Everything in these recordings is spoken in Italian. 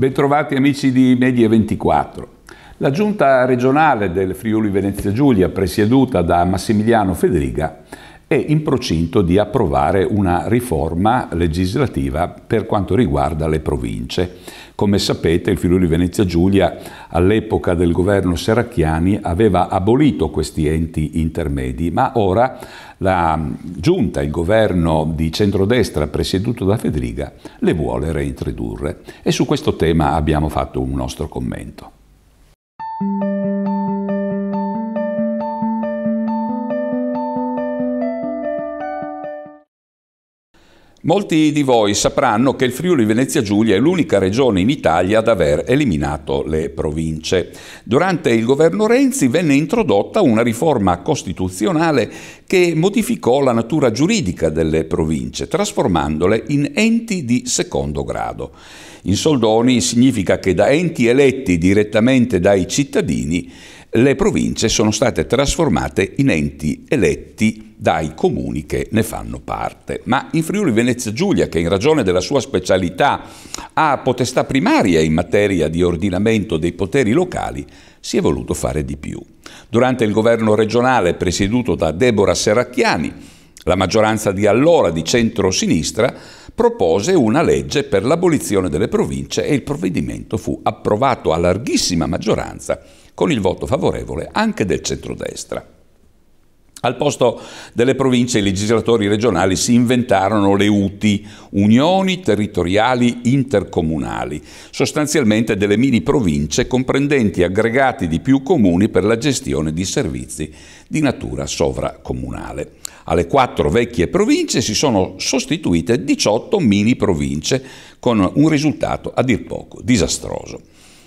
Bentrovati amici di Media 24. La giunta regionale del Friuli Venezia Giulia, presieduta da Massimiliano Federica, è in procinto di approvare una riforma legislativa per quanto riguarda le province. Come sapete il Friuli Venezia Giulia all'epoca del governo Serracchiani aveva abolito questi enti intermedi, ma ora la giunta, il governo di centrodestra presieduto da Federica le vuole reintrodurre e su questo tema abbiamo fatto un nostro commento. Molti di voi sapranno che il Friuli Venezia Giulia è l'unica regione in Italia ad aver eliminato le province. Durante il governo Renzi venne introdotta una riforma costituzionale che modificò la natura giuridica delle province, trasformandole in enti di secondo grado. In soldoni significa che da enti eletti direttamente dai cittadini, le province sono state trasformate in enti eletti dai comuni che ne fanno parte. Ma in Friuli Venezia Giulia, che in ragione della sua specialità ha potestà primaria in materia di ordinamento dei poteri locali, si è voluto fare di più. Durante il governo regionale presieduto da Deborah Serracchiani, la maggioranza di allora di centro-sinistra propose una legge per l'abolizione delle province e il provvedimento fu approvato a larghissima maggioranza con il voto favorevole anche del centrodestra. Al posto delle province i legislatori regionali si inventarono le UTI, Unioni Territoriali Intercomunali, sostanzialmente delle mini province comprendenti aggregati di più comuni per la gestione di servizi di natura sovracomunale. Alle quattro vecchie province si sono sostituite 18 mini province con un risultato a dir poco disastroso.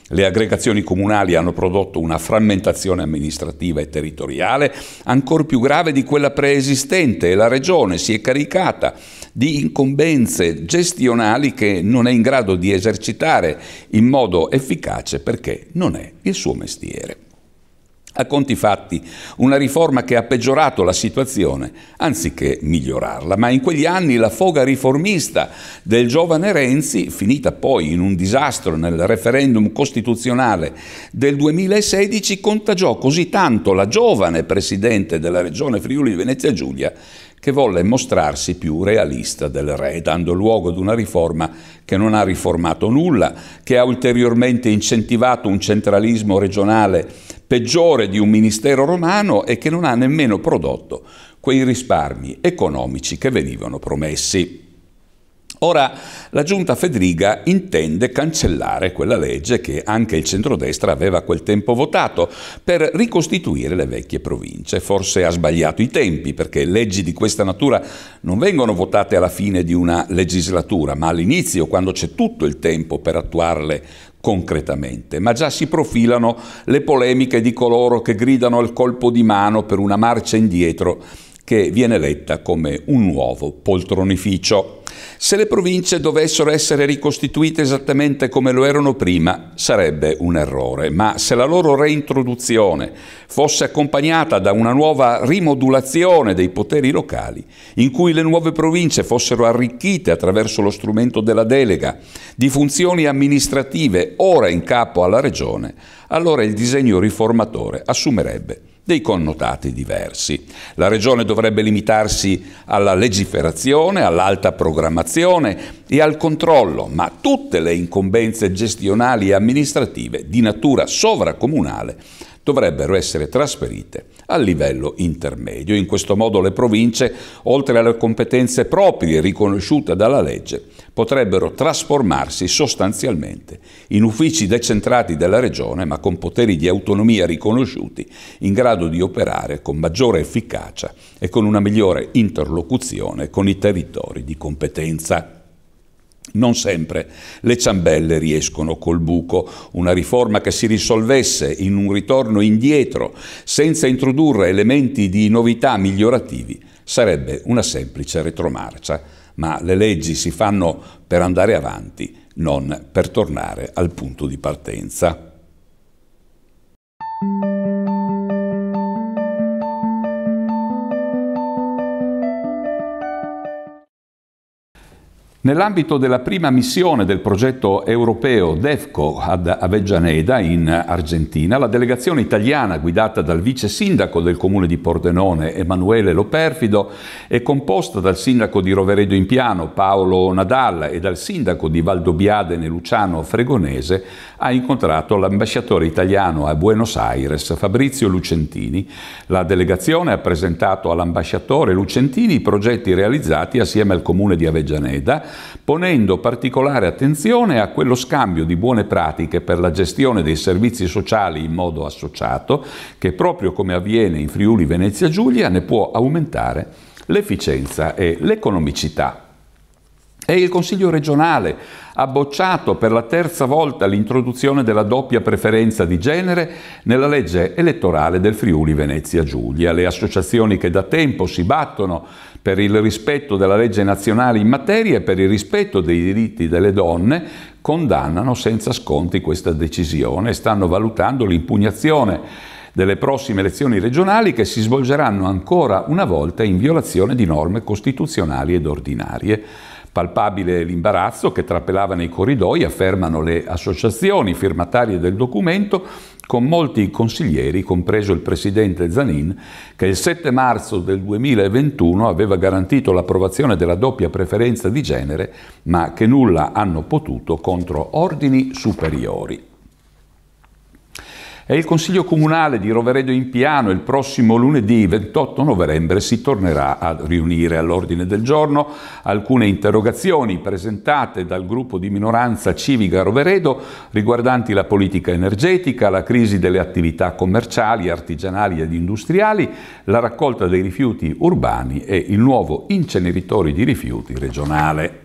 Le aggregazioni comunali hanno prodotto una frammentazione amministrativa e territoriale ancor più grave di quella preesistente e la Regione si è caricata di incombenze gestionali che non è in grado di esercitare in modo efficace perché non è il suo mestiere. A conti fatti, una riforma che ha peggiorato la situazione, anziché migliorarla, ma in quegli anni la foga riformista del giovane Renzi, finita poi in un disastro nel referendum costituzionale del 2016, contagiò così tanto la giovane presidente della regione Friuli Venezia Giulia che volle mostrarsi più realista del re, dando luogo ad una riforma che non ha riformato nulla, che ha ulteriormente incentivato un centralismo regionale peggiore di un ministero romano e che non ha nemmeno prodotto quei risparmi economici che venivano promessi. Ora, la giunta Fedriga intende cancellare quella legge che anche il centrodestra aveva quel tempo votato per ricostituire le vecchie province. Forse ha sbagliato i tempi perché leggi di questa natura non vengono votate alla fine di una legislatura, ma all'inizio, quando c'è tutto il tempo per attuarle concretamente, ma già si profilano le polemiche di coloro che gridano al colpo di mano per una marcia indietro che viene letta come un nuovo poltronificio. Se le province dovessero essere ricostituite esattamente come lo erano prima, sarebbe un errore, ma se la loro reintroduzione fosse accompagnata da una nuova rimodulazione dei poteri locali, in cui le nuove province fossero arricchite attraverso lo strumento della delega di funzioni amministrative ora in capo alla Regione, allora il disegno riformatore assumerebbe dei connotati diversi. La Regione dovrebbe limitarsi alla legiferazione, all'alta programmazione e al controllo, ma tutte le incombenze gestionali e amministrative di natura sovracomunale dovrebbero essere trasferite a livello intermedio. In questo modo le province, oltre alle competenze proprie riconosciute dalla legge, potrebbero trasformarsi sostanzialmente in uffici decentrati della regione ma con poteri di autonomia riconosciuti in grado di operare con maggiore efficacia e con una migliore interlocuzione con i territori di competenza. Non sempre le ciambelle riescono col buco, una riforma che si risolvesse in un ritorno indietro senza introdurre elementi di novità migliorativi sarebbe una semplice retromarcia, ma le leggi si fanno per andare avanti, non per tornare al punto di partenza. Nell'ambito della prima missione del progetto europeo DEFCO ad Aveggianeda, in Argentina, la delegazione italiana guidata dal vice sindaco del comune di Pordenone, Emanuele Loperfido, è composta dal sindaco di Roveredo in Piano, Paolo Nadal, e dal sindaco di Valdobbiadene, Luciano Fregonese, ha incontrato l'ambasciatore italiano a Buenos Aires, Fabrizio Lucentini. La delegazione ha presentato all'ambasciatore Lucentini i progetti realizzati assieme al comune di Aveggianeda, ponendo particolare attenzione a quello scambio di buone pratiche per la gestione dei servizi sociali in modo associato, che proprio come avviene in Friuli Venezia Giulia ne può aumentare l'efficienza e l'economicità. E il Consiglio regionale ha bocciato per la terza volta l'introduzione della doppia preferenza di genere nella legge elettorale del Friuli Venezia Giulia. Le associazioni che da tempo si battono per il rispetto della legge nazionale in materia e per il rispetto dei diritti delle donne condannano senza sconti questa decisione e stanno valutando l'impugnazione delle prossime elezioni regionali che si svolgeranno ancora una volta in violazione di norme costituzionali ed ordinarie. Palpabile l'imbarazzo che trapelava nei corridoi, affermano le associazioni firmatarie del documento, con molti consiglieri, compreso il presidente Zanin, che il 7 marzo del 2021 aveva garantito l'approvazione della doppia preferenza di genere, ma che nulla hanno potuto contro ordini superiori. È il Consiglio Comunale di Roveredo in Piano il prossimo lunedì 28 novembre si tornerà a riunire all'ordine del giorno alcune interrogazioni presentate dal gruppo di minoranza civica Roveredo riguardanti la politica energetica, la crisi delle attività commerciali, artigianali ed industriali, la raccolta dei rifiuti urbani e il nuovo inceneritore di rifiuti regionale.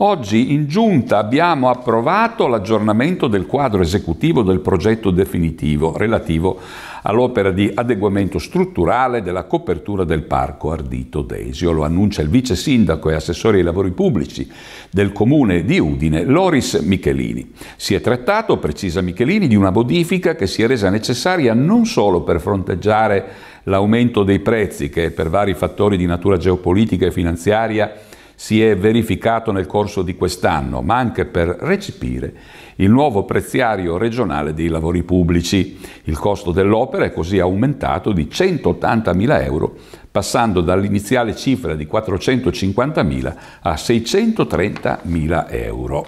Oggi in giunta abbiamo approvato l'aggiornamento del quadro esecutivo del progetto definitivo relativo all'opera di adeguamento strutturale della copertura del parco Ardito Desio. Lo annuncia il vice sindaco e assessore ai lavori pubblici del comune di Udine, Loris Michelini. Si è trattato, precisa Michelini, di una modifica che si è resa necessaria non solo per fronteggiare l'aumento dei prezzi che per vari fattori di natura geopolitica e finanziaria si è verificato nel corso di quest'anno, ma anche per recepire il nuovo preziario regionale dei lavori pubblici. Il costo dell'opera è così aumentato di 180.000 euro, passando dall'iniziale cifra di 450.000 a 630.000 euro.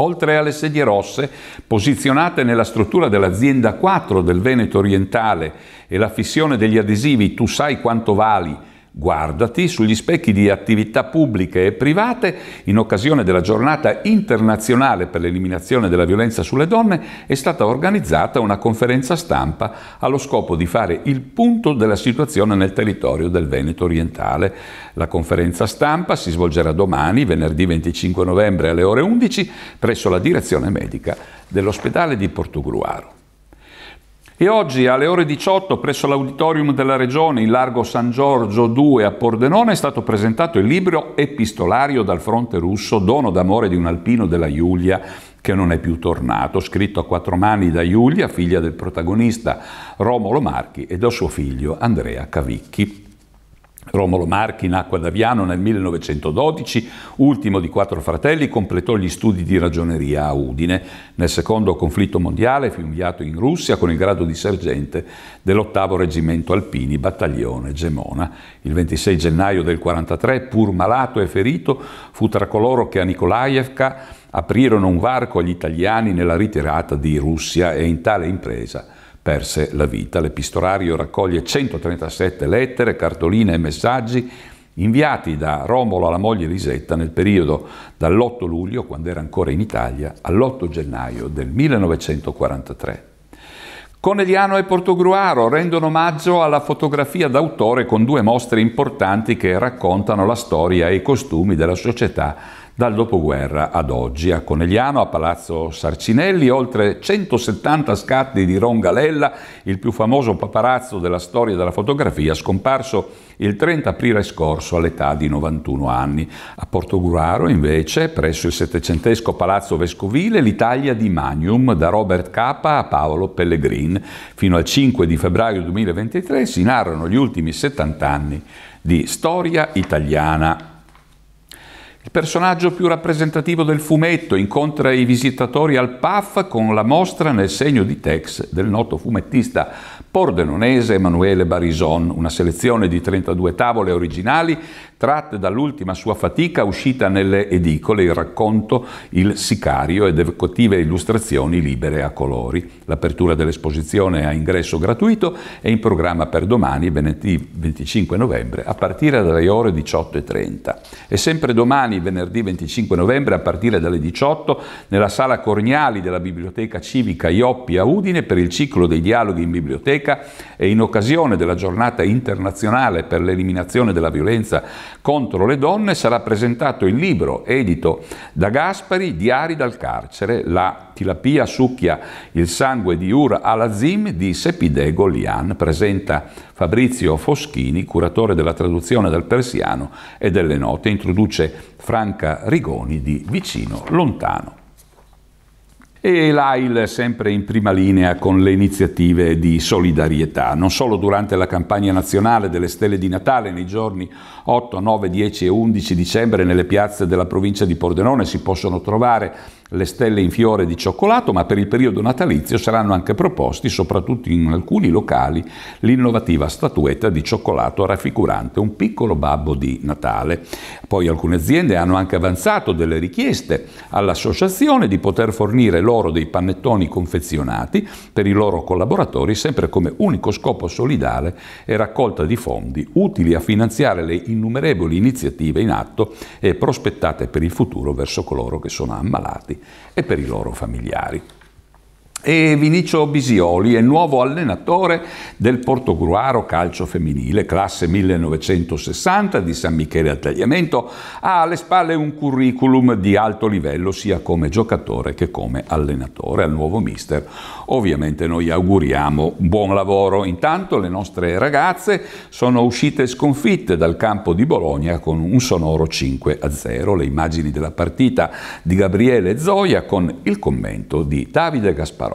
Oltre alle sedie rosse, posizionate nella struttura dell'azienda 4 del Veneto orientale e la fissione degli adesivi Tu sai quanto vali Guardati sugli specchi di attività pubbliche e private in occasione della giornata internazionale per l'eliminazione della violenza sulle donne è stata organizzata una conferenza stampa allo scopo di fare il punto della situazione nel territorio del Veneto orientale. La conferenza stampa si svolgerà domani, venerdì 25 novembre alle ore 11, presso la direzione medica dell'ospedale di Portogruaro. E oggi alle ore 18 presso l'auditorium della Regione in largo San Giorgio 2 a Pordenone è stato presentato il libro epistolario dal fronte russo Dono d'amore di un alpino della Giulia che non è più tornato, scritto a quattro mani da Giulia, figlia del protagonista Romolo Marchi e da suo figlio Andrea Cavicchi. Romolo Marchi nacque ad Aviano nel 1912, ultimo di quattro fratelli, completò gli studi di ragioneria a Udine. Nel secondo conflitto mondiale fu inviato in Russia con il grado di sergente dell'ottavo reggimento alpini, battaglione Gemona. Il 26 gennaio del 1943, pur malato e ferito, fu tra coloro che a Nikolaevka aprirono un varco agli italiani nella ritirata di Russia e in tale impresa perse la vita. L'epistolario raccoglie 137 lettere, cartoline e messaggi inviati da Romolo alla moglie Lisetta nel periodo dall'8 luglio, quando era ancora in Italia, all'8 gennaio del 1943. Conegliano e Portogruaro rendono omaggio alla fotografia d'autore con due mostre importanti che raccontano la storia e i costumi della società dal dopoguerra ad oggi a Conegliano, a Palazzo Sarcinelli, oltre 170 scatti di Ron Galella, il più famoso paparazzo della storia della fotografia, scomparso il 30 aprile scorso all'età di 91 anni. A Portogruaro, invece, presso il settecentesco Palazzo Vescovile, l'Italia di Magnum, da Robert Capa a Paolo Pellegrin. Fino al 5 di febbraio 2023 si narrano gli ultimi 70 anni di storia italiana. Personaggio più rappresentativo del fumetto, incontra i visitatori al PAF con la mostra nel segno di Tex del noto fumettista Pordenonese Emanuele Barison, una selezione di 32 tavole originali tratte dall'ultima sua fatica uscita nelle edicole, il racconto Il sicario ed evocative illustrazioni libere a colori. L'apertura dell'esposizione a ingresso gratuito è in programma per domani, venerdì 25 novembre, a partire dalle ore 18.30. E sempre domani, venerdì 25 novembre, a partire dalle 18, nella sala Corniali della Biblioteca Civica Ioppi a Udine per il ciclo dei dialoghi in biblioteca Biblioteca e in occasione della giornata internazionale per l'eliminazione della violenza contro le donne sarà presentato il libro edito da Gaspari Diari dal carcere, la tilapia succhia il sangue di Ur al-Azim di Sepide Golian, presenta Fabrizio Foschini, curatore della traduzione dal persiano e delle note, introduce Franca Rigoni di Vicino Lontano e l'AIL sempre in prima linea con le iniziative di solidarietà, non solo durante la campagna nazionale delle stelle di Natale nei giorni 8, 9, 10 e 11 dicembre nelle piazze della provincia di Pordenone si possono trovare le stelle in fiore di cioccolato, ma per il periodo natalizio saranno anche proposti, soprattutto in alcuni locali, l'innovativa statuetta di cioccolato raffigurante un piccolo babbo di Natale. Poi alcune aziende hanno anche avanzato delle richieste all'associazione di poter fornire loro dei pannettoni confezionati per i loro collaboratori, sempre come unico scopo solidale e raccolta di fondi utili a finanziare le innumerevoli iniziative in atto e prospettate per il futuro verso coloro che sono ammalati e per i loro familiari. E Vinicio Bisioli è nuovo allenatore del Portogruaro Calcio Femminile, classe 1960 di San Michele al Tagliamento. Ha alle spalle un curriculum di alto livello sia come giocatore che come allenatore. Al nuovo mister ovviamente noi auguriamo buon lavoro. Intanto le nostre ragazze sono uscite sconfitte dal campo di Bologna con un sonoro 5 a 0. Le immagini della partita di Gabriele Zoia con il commento di Davide Gaspar.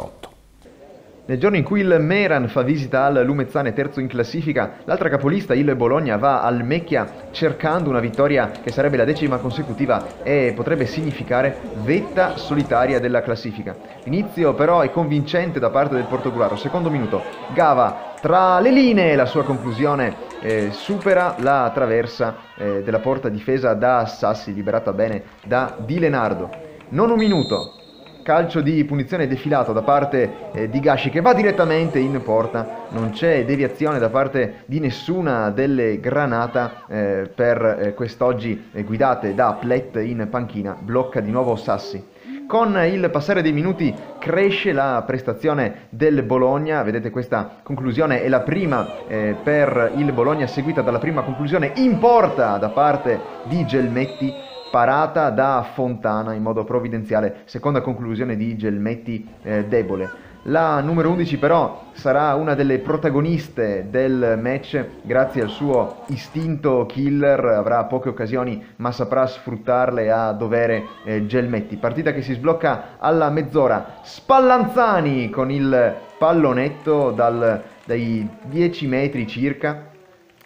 Nel giorno in cui il Meran fa visita al Lumezzane terzo in classifica, l'altra capolista, il Bologna, va al Mecchia cercando una vittoria che sarebbe la decima consecutiva e potrebbe significare vetta solitaria della classifica. L'inizio però è convincente da parte del Portogruaro. Secondo minuto, Gava tra le linee, la sua conclusione eh, supera la traversa eh, della porta difesa da Sassi, liberata bene da Di Lenardo. Non un minuto, calcio di punizione defilato da parte eh, di Gashi che va direttamente in porta, non c'è deviazione da parte di nessuna delle granata eh, per eh, quest'oggi eh, guidate da Plett in panchina, blocca di nuovo Sassi. Con il passare dei minuti cresce la prestazione del Bologna, vedete questa conclusione è la prima eh, per il Bologna seguita dalla prima conclusione in porta da parte di Gelmetti sparata da Fontana in modo provvidenziale, seconda conclusione di Gelmetti eh, debole. La numero 11 però sarà una delle protagoniste del match grazie al suo istinto killer, avrà poche occasioni ma saprà sfruttarle a dovere eh, Gelmetti. Partita che si sblocca alla mezz'ora. Spallanzani con il pallonetto dal, dai 10 metri circa,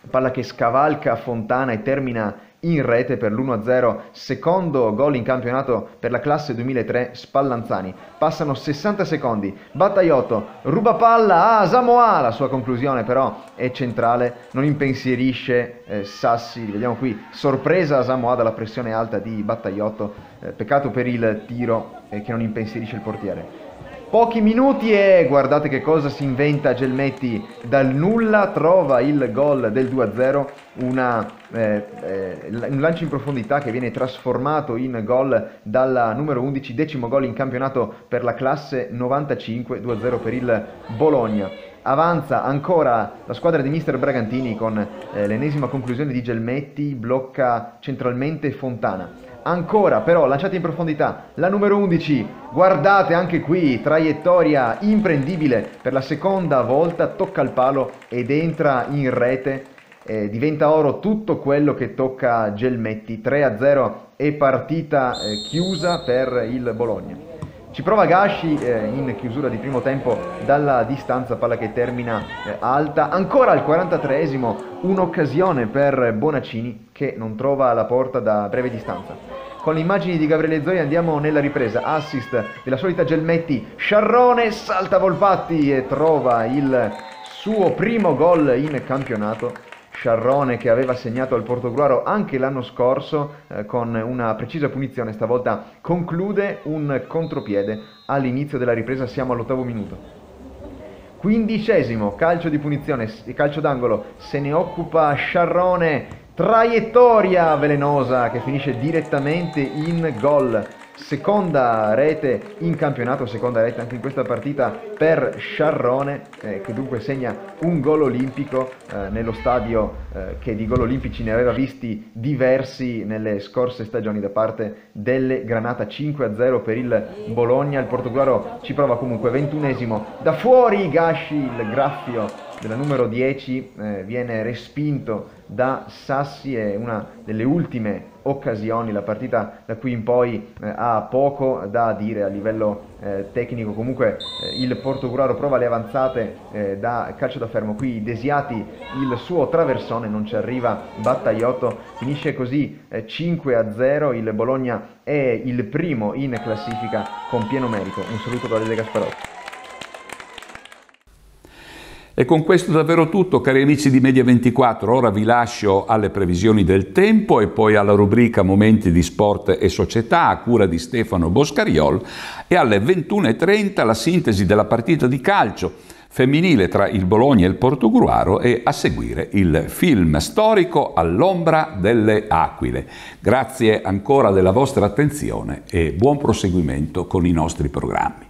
palla che scavalca Fontana e termina in rete per l'1-0, secondo gol in campionato per la classe 2003 Spallanzani. Passano 60 secondi, Battaiotto ruba palla a Samoa, la sua conclusione però è centrale, non impensierisce eh, Sassi, vediamo qui, sorpresa a Samoa dalla pressione alta di Battaiotto, eh, peccato per il tiro eh, che non impensierisce il portiere. Pochi minuti e guardate che cosa si inventa Gelmetti dal nulla, trova il gol del 2-0, una, eh, eh, un lancio in profondità che viene trasformato in gol dalla numero 11, decimo gol in campionato per la classe 95, 2-0 per il Bologna. Avanza ancora la squadra di mister Bragantini con eh, l'ennesima conclusione di Gelmetti, blocca centralmente Fontana ancora però lanciata in profondità la numero 11 guardate anche qui traiettoria imprendibile per la seconda volta tocca il palo ed entra in rete eh, diventa oro tutto quello che tocca Gelmetti 3 a 0 e partita eh, chiusa per il Bologna ci prova Gashi eh, in chiusura di primo tempo dalla distanza palla che termina eh, alta ancora al 43esimo un'occasione per Bonaccini che non trova la porta da breve distanza con le immagini di Gabriele Zoe andiamo nella ripresa, assist della solita Gelmetti, Sciarrone salta Volpatti e trova il suo primo gol in campionato. Sciarrone che aveva segnato al Portogruaro anche l'anno scorso eh, con una precisa punizione, stavolta conclude un contropiede all'inizio della ripresa, siamo all'ottavo minuto. Quindicesimo, calcio di punizione, calcio d'angolo, se ne occupa Sciarrone Traiettoria velenosa che finisce direttamente in gol. Seconda rete in campionato, seconda rete anche in questa partita per Sciarrone eh, che dunque segna un gol olimpico eh, nello stadio eh, che di gol olimpici ne aveva visti diversi nelle scorse stagioni da parte delle Granata 5-0 per il Bologna. Il portogharo ci prova comunque 21esimo da fuori Gashi, il graffio della numero 10 eh, viene respinto da Sassi, è una delle ultime occasioni, la partita da qui in poi eh, ha poco da dire a livello eh, tecnico, comunque eh, il Portogruaro prova le avanzate eh, da calcio da fermo, qui Desiati il suo traversone non ci arriva, Battagliotto, finisce così 5 eh, a 0, il Bologna è il primo in classifica con pieno merito, un saluto da Dele Gasparotti. E con questo davvero tutto, cari amici di Media24, ora vi lascio alle previsioni del tempo e poi alla rubrica Momenti di Sport e Società a cura di Stefano Boscariol e alle 21.30 la sintesi della partita di calcio femminile tra il Bologna e il Portogruaro e a seguire il film storico All'ombra delle aquile. Grazie ancora della vostra attenzione e buon proseguimento con i nostri programmi.